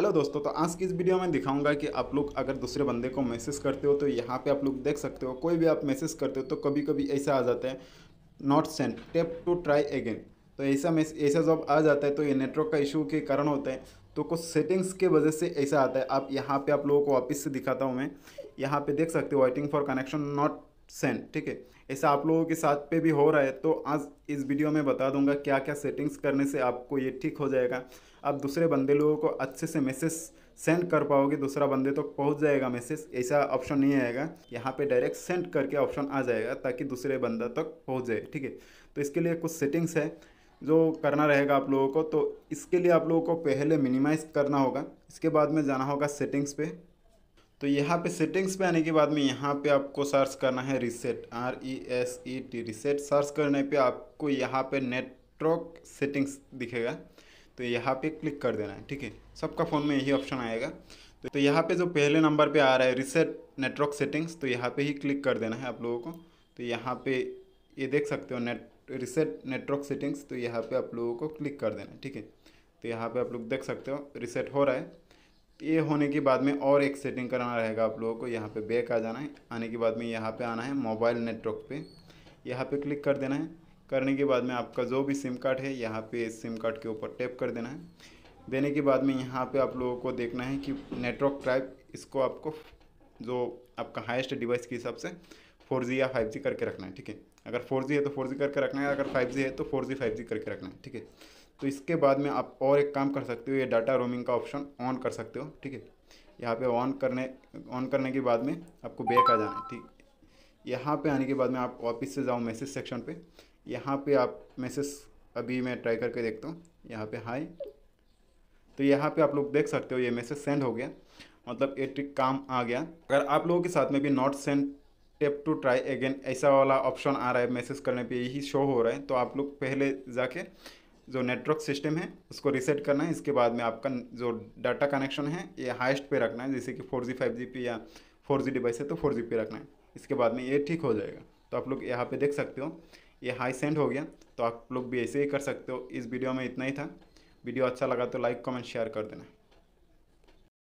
hello दोस्तों तो आज की इस वीडियो में दिखाऊंगा कि आप लोग अगर दूसरे बंदे को मैसेज करते हो तो यहाँ पे आप लोग देख सकते हो कोई भी आप मैसेज करते हो तो कभी कभी ऐसा आ जाता है not sent tap to try again तो ऐसा मैसेज ऐसा जब आ जाता है तो ये नेटवर्क का इशू के कारण होता है तो कुछ सेटिंग्स के वजह से ऐसा आता है आप यहाँ पर आप लोगों को वापस से दिखाता हूँ मैं यहाँ पे देख सकते हो waiting for connection not sent ठीक है ऐसा आप लोगों के साथ पे भी हो रहा है तो आज इस वीडियो में बता दूंगा क्या क्या सेटिंग्स करने से आपको ये ठीक हो जाएगा आप दूसरे बंदे लोगों को अच्छे से मैसेज सेंड कर पाओगे दूसरा बंदे तक तो पहुंच जाएगा मैसेज ऐसा ऑप्शन नहीं आएगा यहाँ पे डायरेक्ट सेंड करके ऑप्शन आ जाएगा ताकि दूसरे बंदा तक तो जाए ठीक है तो इसके लिए कुछ सेटिंग्स है जो करना रहेगा आप लोगों को तो इसके लिए आप लोगों को पहले मिनिमाइज़ करना होगा इसके बाद में जाना होगा सेटिंग्स पे तो यहाँ पे सेटिंग्स पे आने के बाद में यहाँ पे आपको सर्च करना है reset R E S E T reset search करने पे आपको यहाँ पे नेटवर्क सेटिंग्स दिखेगा तो यहाँ पे क्लिक कर देना है ठीक है सबका फ़ोन में यही ऑप्शन आएगा तो, तो यहाँ पे जो पहले नंबर पे आ रहा है रिसेट नेटवर्क सेटिंग्स तो यहाँ पे ही क्लिक कर देना है आप लोगों को तो यहाँ पे ये देख सकते हो नेट रिसेट नेटवर्क सेटिंग्स तो यहाँ पे आप लोगों को क्लिक कर देना है ठीक है तो यहाँ पे आप लोग देख सकते हो रिसेट हो रहा है ये होने के बाद में और एक सेटिंग कराना रहेगा आप लोगों को यहाँ पे बैक आ जाना है आने के बाद में यहाँ पे आना है मोबाइल नेटवर्क पे यहाँ पे क्लिक कर देना है करने के बाद में आपका जो भी सिम कार्ड है यहाँ पे सिम कार्ड के ऊपर टैप कर देना है देने के बाद में यहाँ पे आप लोगों को देखना है कि नेटवर्क टाइप इसको आपको जो आपका हाइस्ट डिवाइस के हिसाब से फोर या फाइव करके रखना है ठीक है अगर फोर है तो फोर करके रखना है अगर फाइव है तो फोर जी करके रखना है ठीक है तो इसके बाद में आप और एक काम कर सकते हो ये डाटा रोमिंग का ऑप्शन ऑन कर सकते हो ठीक है यहाँ पे ऑन करने ऑन करने के बाद में आपको बैक आ जाना है ठीक यहाँ पे आने के बाद में आप ऑफिस से जाओ मैसेज सेक्शन पे यहाँ पे आप मैसेज अभी मैं ट्राई करके देखता हूँ यहाँ पे हाय तो यहाँ पे आप लोग देख सकते हो ये मैसेज सेंड हो गया मतलब ये ट्रिक काम आ गया अगर आप लोगों के साथ में भी not sent tap to try again ऐसा वाला ऑप्शन आ रहा है मैसेज करने पर यही शो हो रहा है तो आप लोग पहले जाके जो नेटवर्क सिस्टम है उसको रिसेट करना है इसके बाद में आपका जो डाटा कनेक्शन है ये हाइस्ट पे रखना है जैसे कि four G five G P या फोर जी डिवाइस है तो फोर जी पे रखना है इसके बाद में ये ठीक हो जाएगा तो आप लोग यहाँ पे देख सकते हो ये हाई सेंड हो गया तो आप लोग भी ऐसे ही कर सकते हो इस वीडियो में इतना ही था वीडियो अच्छा लगा तो लाइक कमेंट शेयर कर देना